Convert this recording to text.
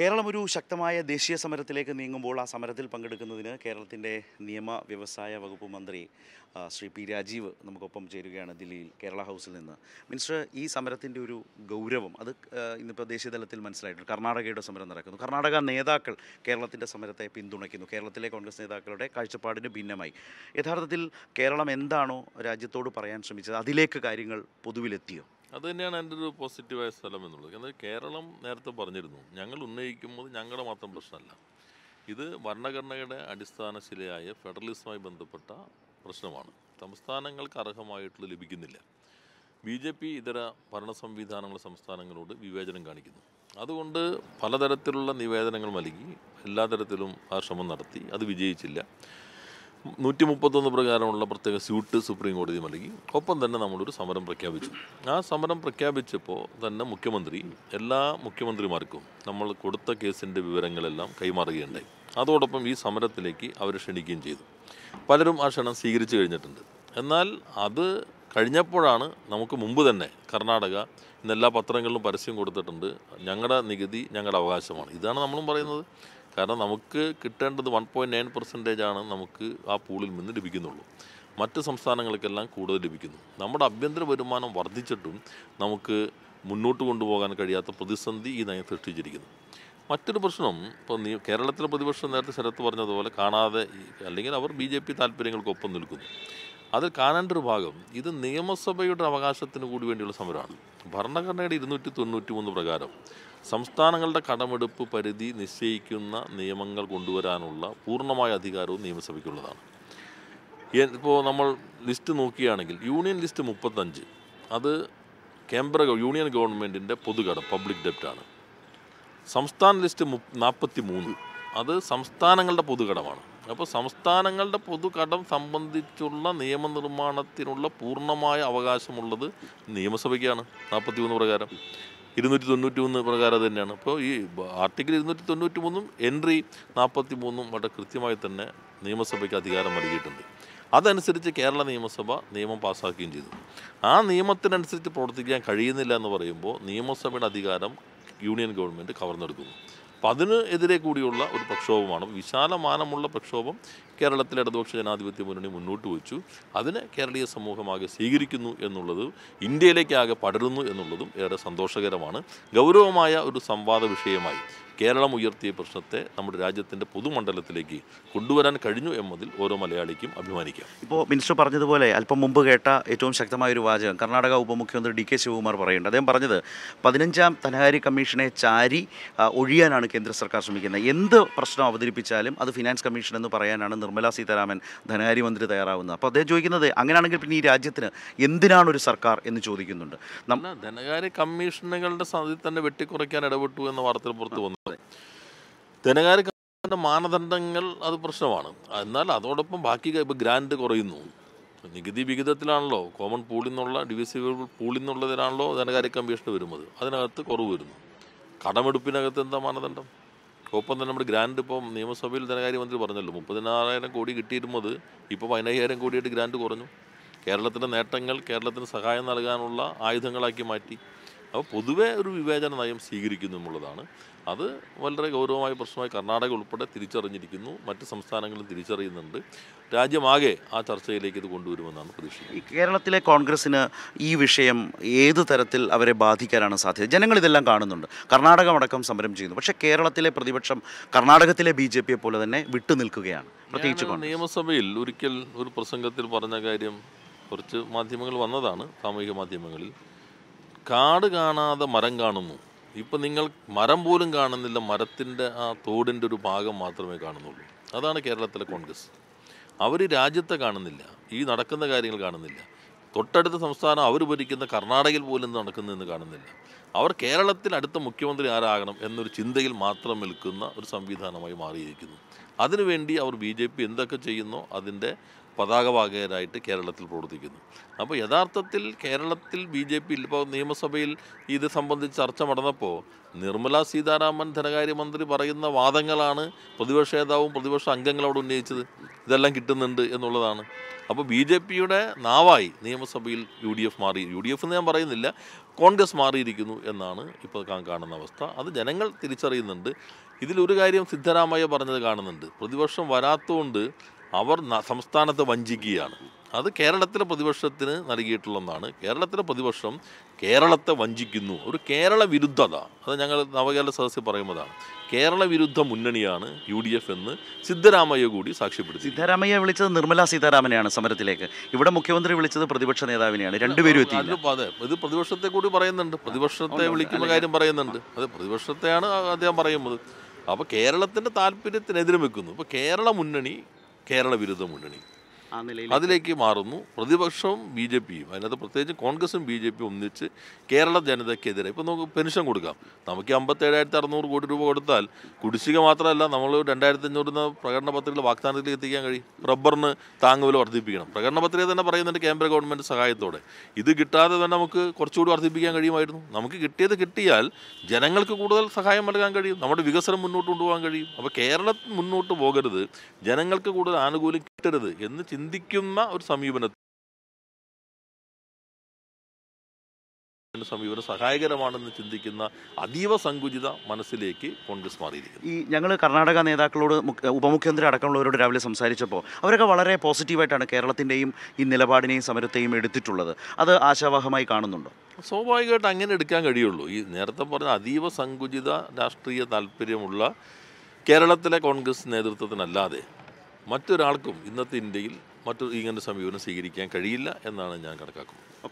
കേരളം ഒരു ശക്തമായ ദേശീയ സമരത്തിലേക്ക് നീങ്ങുമ്പോൾ ആ സമരത്തിൽ പങ്കെടുക്കുന്നതിന് കേരളത്തിൻ്റെ നിയമ വ്യവസായ വകുപ്പ് മന്ത്രി ശ്രീ പി രാജീവ് നമുക്കൊപ്പം ചേരുകയാണ് ദില്ലിയിൽ കേരള ഹൗസിൽ നിന്ന് മിനിസ്റ്റർ ഈ സമരത്തിൻ്റെ ഒരു ഗൗരവം അത് ഇന്നിപ്പോൾ ദേശീയ തലത്തിൽ മനസ്സിലായിട്ടുണ്ട് കർണാടകയുടെ സമരം നടക്കുന്നു കർണാടക നേതാക്കൾ കേരളത്തിൻ്റെ സമരത്തെ പിന്തുണയ്ക്കുന്നു കേരളത്തിലെ കോൺഗ്രസ് നേതാക്കളുടെ കാഴ്ചപ്പാടിന് ഭിന്നമായി യഥാർത്ഥത്തിൽ കേരളം എന്താണോ രാജ്യത്തോട് പറയാൻ ശ്രമിച്ചത് അതിലേക്ക് കാര്യങ്ങൾ പൊതുവിലെത്തിയോ അത് തന്നെയാണ് എൻ്റെ ഒരു പോസിറ്റീവായ സ്ഥലം എന്നുള്ളത് എന്നാൽ കേരളം നേരത്തെ പറഞ്ഞിരുന്നു ഞങ്ങൾ ഉന്നയിക്കുമ്പോൾ ഞങ്ങളുടെ മാത്രം പ്രശ്നമല്ല ഇത് ഭരണഘടനയുടെ ശിലയായ ഫെഡറലിസമായി ബന്ധപ്പെട്ട പ്രശ്നമാണ് സംസ്ഥാനങ്ങൾക്ക് അർഹമായിട്ടുള്ള ലഭിക്കുന്നില്ല ബി ജെ പി ഇതര ഭരണ സംവിധാനങ്ങളെ സംസ്ഥാനങ്ങളോട് വിവേചനം കാണിക്കുന്നു അതുകൊണ്ട് പലതരത്തിലുള്ള നിവേദനങ്ങൾ നൽകി എല്ലാ തരത്തിലും ആ ശ്രമം നടത്തി അത് വിജയിച്ചില്ല നൂറ്റി മുപ്പത്തൊന്ന് പ്രകാരമുള്ള പ്രത്യേക സ്യൂട്ട് സുപ്രീം കോടതി നൽകി ഒപ്പം തന്നെ നമ്മളൊരു സമരം പ്രഖ്യാപിച്ചു ആ സമരം പ്രഖ്യാപിച്ചപ്പോൾ തന്നെ മുഖ്യമന്ത്രി എല്ലാ മുഖ്യമന്ത്രിമാർക്കും നമ്മൾ കൊടുത്ത കേസിൻ്റെ വിവരങ്ങളെല്ലാം കൈമാറുകയുണ്ടായി അതോടൊപ്പം ഈ സമരത്തിലേക്ക് അവർ ക്ഷണിക്കുകയും ചെയ്തു പലരും ആ ക്ഷണം സ്വീകരിച്ചു കഴിഞ്ഞിട്ടുണ്ട് എന്നാൽ അത് കഴിഞ്ഞപ്പോഴാണ് നമുക്ക് മുമ്പ് തന്നെ കർണാടക ഇന്ന് എല്ലാ പത്രങ്ങളിലും പരസ്യം കൊടുത്തിട്ടുണ്ട് ഞങ്ങളുടെ നികുതി ഞങ്ങളുടെ അവകാശമാണ് ഇതാണ് നമ്മളും പറയുന്നത് കാരണം നമുക്ക് കിട്ടേണ്ടത് വൺ പോയിൻറ്റ് നയൻ പെർസെൻറ്റേജ് ആണ് നമുക്ക് ആ പൂളിൽ നിന്ന് ലഭിക്കുന്നുള്ളൂ മറ്റ് സംസ്ഥാനങ്ങൾക്കെല്ലാം കൂടുതൽ ലഭിക്കുന്നു നമ്മുടെ ആഭ്യന്തര വരുമാനം വർദ്ധിച്ചിട്ടും നമുക്ക് മുന്നോട്ട് കൊണ്ടുപോകാൻ കഴിയാത്ത പ്രതിസന്ധി ഈ നയം സൃഷ്ടിച്ചിരിക്കുന്നു മറ്റൊരു പ്രശ്നം ഇപ്പോൾ നീ കേരളത്തിലെ പ്രതിപക്ഷം നേരത്തെ ശരത്ത് പറഞ്ഞതുപോലെ കാണാതെ അല്ലെങ്കിൽ അവർ ബി ജെ പി താല്പര്യങ്ങൾക്കൊപ്പം നിൽക്കുന്നു അതിൽ കാണേണ്ട ഒരു ഭാഗം ഇത് നിയമസഭയുടെ അവകാശത്തിന് കൂടി വേണ്ടിയുള്ള സമരമാണ് ഭരണഘടനയുടെ ഇരുന്നൂറ്റി തൊണ്ണൂറ്റി മൂന്ന് പ്രകാരം സംസ്ഥാനങ്ങളുടെ കടമെടുപ്പ് പരിധി നിശ്ചയിക്കുന്ന നിയമങ്ങൾ കൊണ്ടുവരാനുള്ള പൂർണ്ണമായ അധികാരവും നിയമസഭയ്ക്കുള്ളതാണ് ഇപ്പോൾ നമ്മൾ ലിസ്റ്റ് നോക്കുകയാണെങ്കിൽ യൂണിയൻ ലിസ്റ്റ് മുപ്പത്തഞ്ച് അത് കേന്ദ്ര യൂണിയൻ ഗവൺമെൻറ്റിൻ്റെ പൊതുകടം പബ്ലിക് ഡെപ്റ്റാണ് സംസ്ഥാന ലിസ്റ്റ് മു നാൽപ്പത്തി മൂന്ന് അത് സംസ്ഥാനങ്ങളുടെ പൊതുകടമാണ് അപ്പോൾ സംസ്ഥാനങ്ങളുടെ പൊതുകടം സംബന്ധിച്ചുള്ള നിയമനിർമ്മാണത്തിനുള്ള പൂർണ്ണമായ അവകാശമുള്ളത് നിയമസഭയ്ക്കാണ് നാൽപ്പത്തി മൂന്ന് പ്രകാരം ഇരുന്നൂറ്റി തൊണ്ണൂറ്റി മൂന്ന് പ്രകാരം തന്നെയാണ് അപ്പോൾ ഈ ആർട്ടിക്കിൾ ഇരുന്നൂറ്റി തൊണ്ണൂറ്റി മൂന്നും എൻട്രി നാൽപ്പത്തി മൂന്നും വളരെ കൃത്യമായി തന്നെ നിയമസഭയ്ക്ക് അധികാരം നൽകിയിട്ടുണ്ട് അതനുസരിച്ച് കേരള നിയമസഭ നിയമം പാസ്സാക്കുകയും ചെയ്തു ആ നിയമത്തിനനുസരിച്ച് പ്രവർത്തിക്കാൻ കഴിയുന്നില്ല എന്ന് പറയുമ്പോൾ നിയമസഭയുടെ അധികാരം യൂണിയൻ ഗവൺമെൻറ് കവർന്നെടുക്കുന്നു അപ്പം അതിന് എതിരെ കൂടിയുള്ള ഒരു പ്രക്ഷോഭമാണ് വിശാലമാനമുള്ള പ്രക്ഷോഭം കേരളത്തിലെ ഇടതുപക്ഷ ജനാധിപത്യ മുന്നണി മുന്നോട്ട് വച്ചു അതിനെ കേരളീയ സമൂഹമാകെ സ്വീകരിക്കുന്നു എന്നുള്ളത് ഇന്ത്യയിലേക്കാകെ പടരുന്നു എന്നുള്ളതും ഏറെ സന്തോഷകരമാണ് ഗൗരവമായ ഒരു സംവാദ വിഷയമായി കേരളം ഉയർത്തിയ പ്രശ്നത്തെ നമ്മുടെ രാജ്യത്തിൻ്റെ പൊതുമണ്ഡലത്തിലേക്ക് കൊണ്ടുവരാൻ കഴിഞ്ഞു എന്നതിൽ ഓരോ മലയാളിക്കും അഭിമാനിക്കാം ഇപ്പോൾ മിനിസ്റ്റർ പറഞ്ഞതുപോലെ അല്പം മുമ്പ് കേട്ട ഏറ്റവും ശക്തമായ ഒരു വാചകം കർണാടക ഉപമുഖ്യമന്ത്രി ഡി കെ ശിവകുമാർ പറയുന്നുണ്ട് അദ്ദേഹം പറഞ്ഞത് പതിനഞ്ചാം ധനകാര്യ കമ്മീഷനെ ചാരി ഒഴിയാനാണ് കേന്ദ്ര സർക്കാർ ശ്രമിക്കുന്നത് എന്ത് പ്രശ്നം അവതരിപ്പിച്ചാലും അത് ഫിനാൻസ് കമ്മീഷൻ എന്ന് പറയാനാണ് നിർമ്മലാ സീതാരാമൻ ധനകാര്യമന്ത്രി തയ്യാറാവുന്നത് അപ്പോൾ അദ്ദേഹം ചോദിക്കുന്നത് അങ്ങനെയാണെങ്കിൽ പിന്നെ ഈ രാജ്യത്തിന് എന്തിനാണ് ഒരു സർക്കാർ എന്ന് ചോദിക്കുന്നുണ്ട് ധനകാര്യ കമ്മീഷനുകളുടെ സാധ്യത തന്നെ വെട്ടിക്കുറയ്ക്കാൻ ഇടപെട്ടു എന്ന വാർത്തയിൽ പുറത്തു വന്നു ധനകാര്യ കമ്മീഷൻ്റെ മാനദണ്ഡങ്ങൾ അത് പ്രശ്നമാണ് എന്നാൽ അതോടൊപ്പം ബാക്കി ഇപ്പോൾ ഗ്രാൻഡ് കുറയുന്നു നികുതി വിഹിതത്തിലാണല്ലോ കോമൺ പൂളിൽ നിന്നുള്ള ഡിവിസിബിൾ പൂളിൽ നിന്നുള്ളതിനാണല്ലോ ധനകാര്യ കമ്മീഷൻ വരുന്നത് അതിനകത്ത് കുറവ് വരുന്നു കടമെടുപ്പിനകത്ത് എന്താ മാനദണ്ഡം ഒപ്പം തന്നെ നമ്മുടെ ഗ്രാൻഡ് ഇപ്പം നിയമസഭയിൽ ധനകാര്യമന്ത്രി പറഞ്ഞല്ലോ മുപ്പതിനായിരം കോടി കിട്ടിയിരുന്നത് ഇപ്പോൾ പതിനയ്യായിരം കോടിയായിട്ട് ഗ്രാൻഡ് കുറഞ്ഞു കേരളത്തിൻ്റെ നേട്ടങ്ങൾ കേരളത്തിന് സഹായം നൽകാനുള്ള ആയുധങ്ങളാക്കി മാറ്റി അപ്പോൾ പൊതുവേ ഒരു വിവേചന നയം സ്വീകരിക്കുന്നു എന്നുള്ളതാണ് അത് വളരെ ഗൗരവമായ പ്രശ്നമായി കർണാടക ഉൾപ്പെടെ തിരിച്ചറിഞ്ഞിരിക്കുന്നു മറ്റ് സംസ്ഥാനങ്ങളും തിരിച്ചറിയുന്നുണ്ട് രാജ്യമാകെ ആ ചർച്ചയിലേക്ക് ഇത് കൊണ്ടുവരുമെന്നാണ് പ്രതീക്ഷിക്കുന്നത് ഈ കേരളത്തിലെ കോൺഗ്രസ്സിന് ഈ വിഷയം ഏത് തരത്തിൽ അവരെ ബാധിക്കാനാണ് സാധ്യത ജനങ്ങൾ ഇതെല്ലാം കാണുന്നുണ്ട് കർണാടകമടക്കം സമരം ചെയ്യുന്നു പക്ഷേ കേരളത്തിലെ പ്രതിപക്ഷം കർണാടകത്തിലെ ബി ജെ പിയെ പോലെ തന്നെ വിട്ടുനിൽക്കുകയാണ് പ്രത്യേകിച്ച് നിയമസഭയിൽ ഒരിക്കൽ ഒരു പ്രസംഗത്തിൽ പറഞ്ഞ കാര്യം കുറച്ച് മാധ്യമങ്ങൾ വന്നതാണ് സാമൂഹിക മാധ്യമങ്ങളിൽ കാട് കാണാതെ മരം കാണുന്നു ഇപ്പം നിങ്ങൾ മരം പോലും കാണുന്നില്ല മരത്തിൻ്റെ ആ തോടിൻ്റെ ഒരു ഭാഗം മാത്രമേ കാണുന്നുള്ളൂ അതാണ് കേരളത്തിലെ കോൺഗ്രസ് അവർ രാജ്യത്തെ കാണുന്നില്ല ഈ നടക്കുന്ന കാര്യങ്ങൾ കാണുന്നില്ല തൊട്ടടുത്ത സംസ്ഥാനം അവർ ഭരിക്കുന്ന കർണാടകയിൽ പോലും നടക്കുന്നതെന്ന് കാണുന്നില്ല അവർ കേരളത്തിൽ അടുത്ത മുഖ്യമന്ത്രി ആരാകണം എന്നൊരു ചിന്തയിൽ മാത്രം നിൽക്കുന്ന ഒരു സംവിധാനമായി മാറിയിരിക്കുന്നു അതിനുവേണ്ടി അവർ ബി ജെ പി എന്തൊക്കെ ചെയ്യുന്നോ അതിൻ്റെ പതാകവാഹകരായിട്ട് കേരളത്തിൽ പ്രവർത്തിക്കുന്നു അപ്പോൾ യഥാർത്ഥത്തിൽ കേരളത്തിൽ ബി ജെ പി ഇപ്പോൾ നിയമസഭയിൽ ഇത് സംബന്ധിച്ച് ചർച്ച നടന്നപ്പോൾ നിർമ്മല സീതാരാമൻ ധനകാര്യമന്ത്രി പറയുന്ന വാദങ്ങളാണ് പ്രതിപക്ഷ നേതാവും പ്രതിപക്ഷ അംഗങ്ങളോട് ഉന്നയിച്ചത് ഇതെല്ലാം കിട്ടുന്നുണ്ട് എന്നുള്ളതാണ് അപ്പോൾ ബി ജെ പിയുടെ നാവായി നിയമസഭയിൽ യു ഡി എഫ് മാറി യു ഡി എഫ് എന്ന് ഞാൻ പറയുന്നില്ല കോൺഗ്രസ് മാറിയിരിക്കുന്നു എന്നാണ് ഇപ്പോൾ കാണുന്ന അവസ്ഥ അത് ജനങ്ങൾ തിരിച്ചറിയുന്നുണ്ട് ഇതിലൊരു കാര്യം സിദ്ധരാമയ്യ പറഞ്ഞത് കാണുന്നുണ്ട് പ്രതിപക്ഷം വരാത്തതുകൊണ്ട് അവർ സംസ്ഥാനത്തെ വഞ്ചിക്കുകയാണ് അത് കേരളത്തിലെ പ്രതിപക്ഷത്തിന് നൽകിയിട്ടുള്ളതാണ് കേരളത്തിലെ പ്രതിപക്ഷം കേരളത്തെ വഞ്ചിക്കുന്നു ഒരു കേരള വിരുദ്ധത അത് ഞങ്ങൾ നവകേരള സദസ്സിൽ പറയുമ്പോഴാണ് കേരള വിരുദ്ധ മുന്നണിയാണ് യു ഡി എഫ് എന്ന് സിദ്ധരാമയ്യ കൂടി സാക്ഷ്യപ്പെടുത്തി സിദ്ധരാമയ്യ വിളിച്ചത് നിർമ്മലാ സീതാരാമനെയാണ് സമരത്തിലേക്ക് ഇവിടെ മുഖ്യമന്ത്രി വിളിച്ചത് പ്രതിപക്ഷ നേതാവിനെയാണ് രണ്ടുപേരും എത്തി അതെ ഇത് പ്രതിപക്ഷത്തെ കൂടി പറയുന്നുണ്ട് പ്രതിപക്ഷത്തെ വിളിക്കുന്ന കാര്യം പറയുന്നുണ്ട് അതെ പ്രതിപക്ഷത്തെയാണ് അദ്ദേഹം പറയുന്നത് അപ്പോൾ കേരളത്തിൻ്റെ താല്പര്യത്തിനെതിരെ വെക്കുന്നു ഇപ്പോൾ കേരള മുന്നണി കേരള വിരുദ്ധ മുന്നണി അതിലേക്ക് മാറുന്നു പ്രതിപക്ഷവും ബി ജെ പിയും അതിനകത്ത് പ്രത്യേകിച്ച് കോൺഗ്രസും ബി ജെ പിയും ഒന്നിച്ച് കേരള ജനതയ്ക്കെതിരെ ഇപ്പം നമുക്ക് പെൻഷൻ കൊടുക്കാം നമുക്ക് അമ്പത്തേഴായിരത്തി അറുന്നൂറ് കോടി രൂപ കൊടുത്താൽ കുടിശ്ശിക മാത്രമല്ല നമ്മൾ രണ്ടായിരത്തി അഞ്ഞൂറ് എന്ന പ്രകടന പത്രികയിൽ വാഗ്ദാനത്തിൽ എത്തിക്കാൻ കഴിയും റബ്ബറിന് താങ്ങുവില വർദ്ധിപ്പിക്കണം പ്രകടന പത്രിക തന്നെ പറയുന്നുണ്ട് കേന്ദ്ര ഗവൺമെൻറ് സഹായത്തോടെ ഇത് കിട്ടാതെ തന്നെ നമുക്ക് കുറച്ചുകൂടി വർദ്ധിപ്പിക്കാൻ കഴിയുമായിരുന്നു നമുക്ക് കിട്ടിയത് കിട്ടിയാൽ ജനങ്ങൾക്ക് കൂടുതൽ സഹായം നൽകാൻ കഴിയും നമ്മുടെ വികസനം മുന്നോട്ട് കൊണ്ടുപോകാൻ കഴിയും അപ്പോൾ കേരളം മുന്നോട്ട് പോകരുത് ജനങ്ങൾക്ക് കൂടുതൽ ആനുകൂല്യം കിട്ടരുത് എന്ന് ചിന്തി ചിന്തിക്കുന്ന ഒരു സമീപനത്തിന് സമീപനം സഹായകരമാണെന്ന് ചിന്തിക്കുന്ന അതീവ സങ്കുചിത മനസ്സിലേക്ക് കോൺഗ്രസ് മാറിയിരിക്കുന്നു ഈ ഞങ്ങൾ കർണാടക നേതാക്കളോട് ഉപമുഖ്യമന്ത്രി അടക്കമുള്ളവരോട് രാവിലെ സംസാരിച്ചപ്പോൾ അവരൊക്കെ വളരെ പോസിറ്റീവായിട്ടാണ് കേരളത്തിൻ്റെയും ഈ നിലപാടിനെയും സമരത്തെയും എടുത്തിട്ടുള്ളത് അത് ആശാവാഹമായി കാണുന്നുണ്ടോ സ്വാഭാവികമായിട്ട് അങ്ങനെ എടുക്കാൻ കഴിയുള്ളൂ ഈ നേരത്തെ പറഞ്ഞ അതീവ സങ്കുചിത രാഷ്ട്രീയ താല്പര്യമുള്ള കേരളത്തിലെ കോൺഗ്രസ് നേതൃത്വത്തിനല്ലാതെ മറ്റൊരാൾക്കും ഇന്നത്തെ ഇന്ത്യയിൽ മറ്റു ഇങ്ങനെ സമീപനം സ്വീകരിക്കാൻ കഴിയില്ല എന്നാണ് ഞാൻ കണക്കാക്കുന്നത്